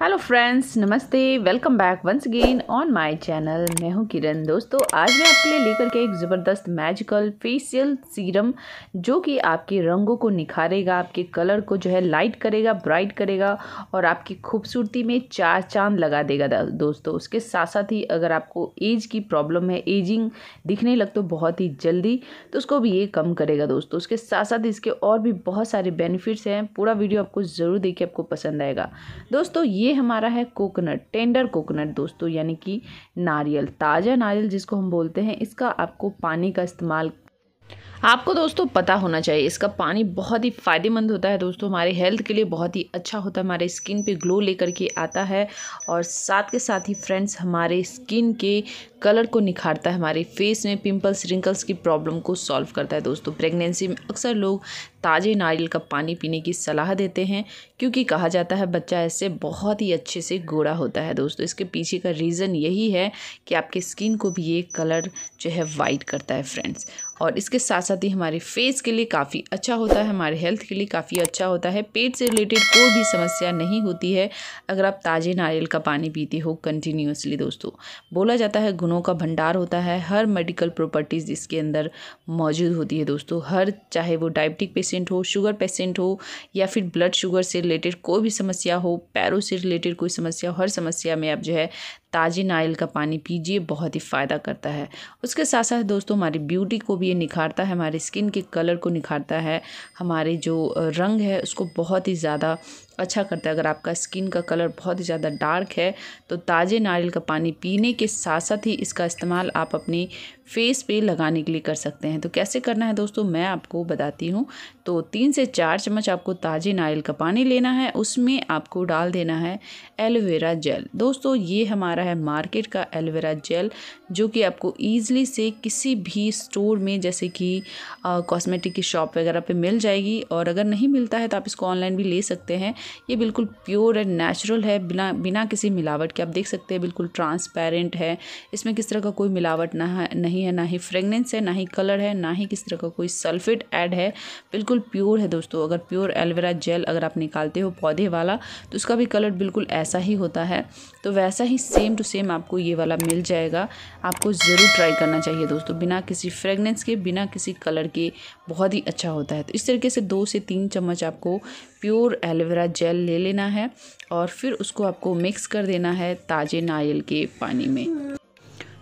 hello friends नमस्ते welcome back once again on my channel मैं हूं किरण दोस्तों आज मैं आपके लिए लेकर के एक ज़बरदस्त मैजिकल फेशियल सीरम जो कि आपके रंगों को निखारेगा आपके कलर को जो है लाइट करेगा ब्राइट करेगा और आपकी खूबसूरती में चार चांद लगा देगा दोस्तों उसके साथ साथ ही अगर आपको एज की प्रॉब्लम है एजिंग दिखने लग तो बहुत ही जल्दी तो उसको भी ये कम करेगा दोस्तों उसके साथ साथ इसके और भी बहुत सारे बेनिफिट्स हैं पूरा वीडियो आपको ज़रूर देखिए आपको पसंद आएगा दोस्तों ये ये हमारा है कोकोनट टेंडर कोकोनट दोस्तों यानी कि नारियल ताज़ा नारियल जिसको हम बोलते हैं इसका आपको पानी का इस्तेमाल आपको दोस्तों पता होना चाहिए इसका पानी बहुत ही फ़ायदेमंद होता है दोस्तों हमारे हेल्थ के लिए बहुत ही अच्छा होता है हमारे स्किन पे ग्लो लेकर के आता है और साथ के साथ ही फ्रेंड्स हमारे स्किन के कलर को निखारता है हमारे फेस में पिंपल्स रिंकल्स की प्रॉब्लम को सॉल्व करता है दोस्तों प्रेगनेंसी में अक्सर लोग ताज़े नारियल का पानी पीने की सलाह देते हैं क्योंकि कहा जाता है बच्चा इससे बहुत ही अच्छे से गोरा होता है दोस्तों इसके पीछे का रीज़न यही है कि आपके स्किन को भी ये कलर जो है वाइट करता है फ्रेंड्स और इसके साथ साथ ही हमारे फेस के लिए काफ़ी अच्छा होता है हमारे हेल्थ के लिए काफ़ी अच्छा होता है पेट से रिलेटेड कोई भी समस्या नहीं होती है अगर आप ताज़े नारियल का पानी पीते हो कंटिन्यूसली दोस्तों बोला जाता है गुणों का भंडार होता है हर मेडिकल प्रॉपर्टीज़ इसके अंदर मौजूद होती है दोस्तों हर चाहे वो डायबिटिक पेशेंट हो शुगर पेशेंट हो या फिर ब्लड शुगर से रिलेटेड कोई भी समस्या हो पैरों से रिलेटेड कोई समस्या हो हर समस्या में आप जो है ताज़ी नारियल का पानी पीजिए बहुत ही फ़ायदा करता है उसके साथ साथ दोस्तों हमारी ब्यूटी को भी ये निखारता है हमारे स्किन के कलर को निखारता है हमारे जो रंग है उसको बहुत ही ज़्यादा अच्छा करता है अगर आपका स्किन का कलर बहुत ज़्यादा डार्क है तो ताज़े नारियल का पानी पीने के साथ साथ ही इसका इस्तेमाल आप अपने फेस पे लगाने के लिए कर सकते हैं तो कैसे करना है दोस्तों मैं आपको बताती हूँ तो तीन से चार चम्मच आपको ताज़े नारियल का पानी लेना है उसमें आपको डाल देना है एलोवेरा जेल दोस्तों ये हमारा है मार्केट का एलोवेरा जेल जो कि आपको ईज़िली से किसी भी स्टोर में जैसे कि कॉस्मेटिक की शॉप वगैरह पर मिल जाएगी और अगर नहीं मिलता है तो आप इसको ऑनलाइन भी ले सकते हैं ये बिल्कुल प्योर एंड नेचुरल है बिना बिना किसी मिलावट के आप देख सकते हैं बिल्कुल ट्रांसपेरेंट है इसमें किस तरह का कोई मिलावट ना है नहीं है ना ही फ्रेगनेंस है ना ही कलर है ना ही किस तरह का कोई सल्फेट ऐड है बिल्कुल प्योर है दोस्तों अगर प्योर एलोवेरा जेल अगर आप निकालते हो पौधे वाला तो उसका भी कलर बिल्कुल ऐसा ही होता है तो वैसा ही सेम टू सेम आपको ये वाला मिल जाएगा आपको ज़रूर ट्राई करना चाहिए दोस्तों बिना किसी फ्रेगनेंस के बिना किसी कलर के बहुत ही अच्छा होता है तो इस तरीके से दो से तीन चम्मच आपको प्योर एलोवेरा जेल ले लेना है और फिर उसको आपको मिक्स कर देना है ताज़े नारियल के पानी में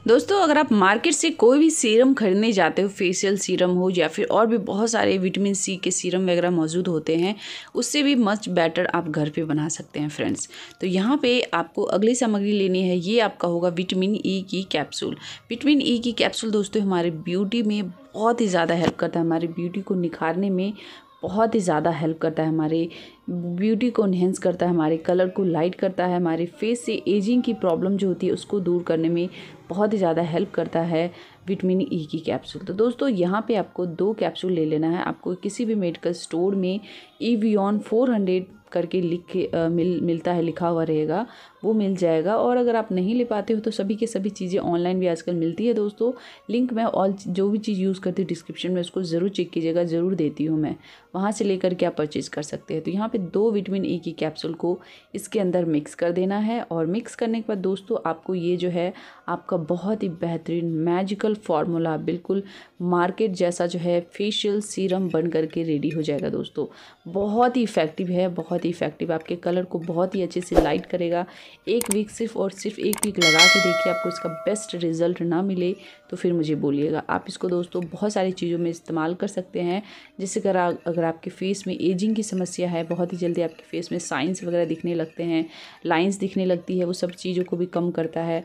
दोस्तों अगर आप मार्केट से कोई भी सीरम खरीदने जाते हो फेशियल सीरम हो या फिर और भी बहुत सारे विटामिन सी के सीरम वगैरह मौजूद होते हैं उससे भी मच बेटर आप घर पे बना सकते हैं फ्रेंड्स तो यहाँ पे आपको अगली सामग्री लेनी है ये आपका होगा विटामिन ई e की कैप्सूल विटामिन ई e की कैप्सूल दोस्तों हमारे ब्यूटी में बहुत ही ज़्यादा हेल्प करता है हमारी ब्यूटी को निखारने में बहुत ही ज़्यादा हेल्प करता है हमारे ब्यूटी को इन्हेंस करता है हमारे कलर को लाइट करता है हमारे फेस से एजिंग की प्रॉब्लम जो होती है उसको दूर करने में बहुत ही ज़्यादा हेल्प करता है विटामिन ई e की कैप्सूल तो दोस्तों यहाँ पे आपको दो कैप्सूल ले लेना है आपको किसी भी मेडिकल स्टोर में ऑन फोर हंड्रेड करके लिख के मिल मिलता है लिखा हुआ रहेगा वो मिल जाएगा और अगर आप नहीं ले पाते हो तो सभी के सभी चीज़ें ऑनलाइन भी आजकल मिलती है दोस्तों लिंक मैं ऑल जो भी चीज़ यूज़ करती हूँ डिस्क्रिप्शन में उसको ज़रूर चेक कीजिएगा ज़रूर देती हूँ मैं वहाँ से लेकर के आप परचेज़ कर सकते हैं तो यहाँ पर दो विटामिन ई की कैप्सूल को इसके अंदर मिक्स कर देना है और मिक्स करने के बाद दोस्तों आपको ये जो है आपका बहुत ही बेहतरीन मैजिकल फार्मूला बिल्कुल मार्केट जैसा जो है फेशियल सीरम बन करके रेडी हो जाएगा दोस्तों बहुत ही इफ़ेक्टिव है बहुत ही इफ़ेक्टिव आपके कलर को बहुत ही अच्छे से लाइट करेगा एक वीक सिर्फ और सिर्फ एक वीक लगा के देखिए आपको इसका बेस्ट रिजल्ट ना मिले तो फिर मुझे बोलिएगा आप इसको दोस्तों बहुत सारी चीज़ों में इस्तेमाल कर सकते हैं जैसे अगर अगर आपके फेस में एजिंग की समस्या है बहुत ही जल्दी आपके फेस में साइंस वगैरह दिखने लगते हैं लाइन्स दिखने लगती है वो सब चीज़ों को भी कम करता है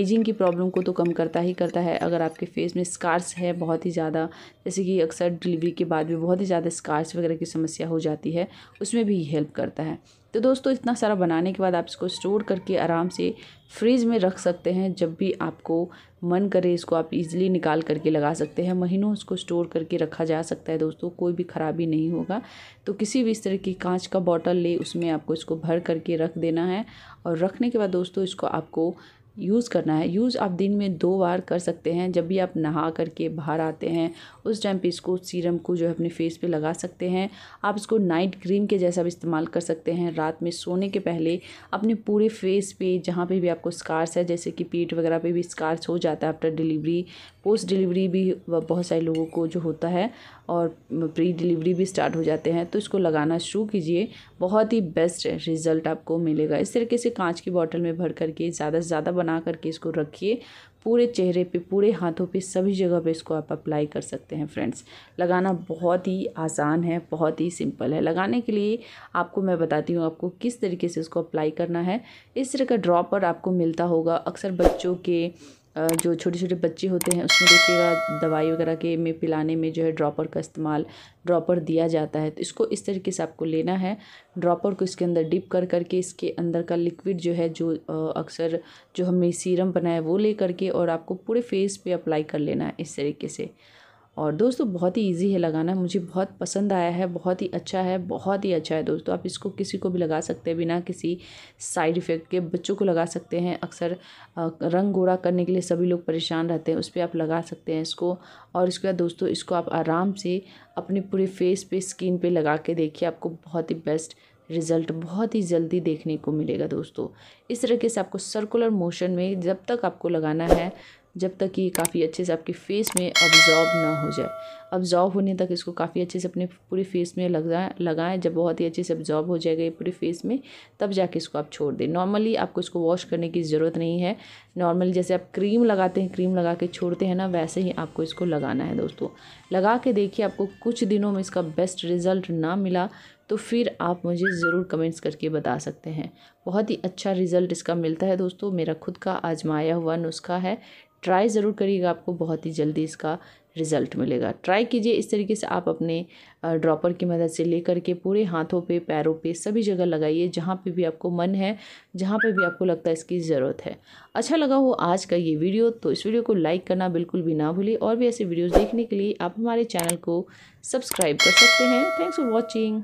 एजिंग की प्रॉब्लम को तो कम करता ही करता है अगर आपके फेस में स्कार्स है बहुत ही ज़्यादा जैसे कि अक्सर डिलीवरी के बाद भी बहुत ही ज़्यादा स्कार्स वगैरह की समस्या हो जाती है उसमें भी हेल्प करता है तो दोस्तों इतना सारा बनाने के बाद आप इसको स्टोर करके आराम से फ्रिज में रख सकते हैं जब भी आपको मन करे इसको आप इजीली निकाल करके लगा सकते हैं महीनों इसको स्टोर करके रखा जा सकता है दोस्तों कोई भी ख़राबी नहीं होगा तो किसी भी इस तरह की कांच का बॉटल ले उसमें आपको इसको भर करके रख देना है और रखने के बाद दोस्तों इसको आपको यूज़ करना है यूज़ आप दिन में दो बार कर सकते हैं जब भी आप नहा करके बाहर आते हैं उस टाइम पे इसको सीरम को जो है अपने फेस पे लगा सकते हैं आप इसको नाइट क्रीम के जैसा भी इस्तेमाल कर सकते हैं रात में सोने के पहले अपने पूरे फेस पे जहाँ पे भी आपको स्कार्स है जैसे कि पेट वगैरह पे भी स्कार्स हो जाता है आफ्टर डिलीवरी पोस्ट डिलीवरी भी बहुत सारे लोगों को जो होता है और प्री डिलीवरी भी स्टार्ट हो जाते हैं तो इसको लगाना शुरू कीजिए बहुत ही बेस्ट रिज़ल्ट आपको मिलेगा इस तरीके से कांच की बॉटल में भर करके ज़्यादा से ज़्यादा बना करके इसको रखिए पूरे चेहरे पे पूरे हाथों पे सभी जगह पे इसको आप अप्लाई कर सकते हैं फ्रेंड्स लगाना बहुत ही आसान है बहुत ही सिंपल है लगाने के लिए आपको मैं बताती हूँ आपको किस तरीके से इसको अप्लाई करना है इस तरह का ड्रॉपर आपको मिलता होगा अक्सर बच्चों के जो छोटे छोटे बच्चे होते हैं उसमें देखिएगा दवाई वगैरह के में पिलाने में जो है ड्रॉपर का इस्तेमाल ड्रॉपर दिया जाता है तो इसको इस तरीके से आपको लेना है ड्रॉपर को इसके अंदर डिप कर करके इसके अंदर का लिक्विड जो है जो अक्सर जो हमने सीरम बनाया वो ले करके और आपको पूरे फेस पे अप्लाई कर लेना है इस तरीके से और दोस्तों बहुत ही इजी है लगाना मुझे बहुत पसंद आया है बहुत ही अच्छा है बहुत ही अच्छा है दोस्तों आप इसको किसी को भी लगा सकते हैं बिना किसी साइड इफ़ेक्ट के बच्चों को लगा सकते हैं अक्सर रंग गोरा करने के लिए सभी लोग परेशान रहते हैं उस पर आप लगा सकते हैं इसको और इसके बाद दोस्तों इसको आप आराम से अपने पूरे फेस पे स्किन पर लगा के देखिए आपको बहुत ही बेस्ट रिज़ल्ट बहुत ही जल्दी देखने को मिलेगा दोस्तों इस तरीके से आपको सर्कुलर मोशन में जब तक आपको लगाना है जब तक कि काफ़ी अच्छे से आपके फेस में अब्जॉर्ब ना हो जाए अब्जॉर्ब होने तक इसको काफ़ी अच्छे से अपने पूरे फेस में लगाएं लगाएं जब बहुत ही अच्छे से अब्जॉर्ब हो जाएगा ये पूरे फेस में तब जाके इसको आप छोड़ दें नॉर्मली आपको इसको वॉश करने की ज़रूरत नहीं है नॉर्मली जैसे आप क्रीम लगाते हैं क्रीम लगा के छोड़ते हैं ना वैसे ही आपको इसको लगाना है दोस्तों लगा के देखिए आपको कुछ दिनों में इसका बेस्ट रिज़ल्ट ना मिला तो फिर आप मुझे ज़रूर कमेंट्स करके बता सकते हैं बहुत ही अच्छा रिज़ल्ट इसका मिलता है दोस्तों मेरा खुद का आजमाया हुआ नुस्खा है ट्राई ज़रूर करिएगा आपको बहुत ही जल्दी इसका रिज़ल्ट मिलेगा ट्राई कीजिए इस तरीके से आप अपने ड्रॉपर की मदद से लेकर के पूरे हाथों पे पैरों पे सभी जगह लगाइए जहाँ पे भी आपको मन है जहाँ पे भी आपको लगता है इसकी ज़रूरत है अच्छा लगा हो आज का ये वीडियो तो इस वीडियो को लाइक करना बिल्कुल भी ना भूलिए और भी ऐसे वीडियोज़ देखने के लिए आप हमारे चैनल को सब्सक्राइब कर सकते हैं थैंक्स फॉर वॉचिंग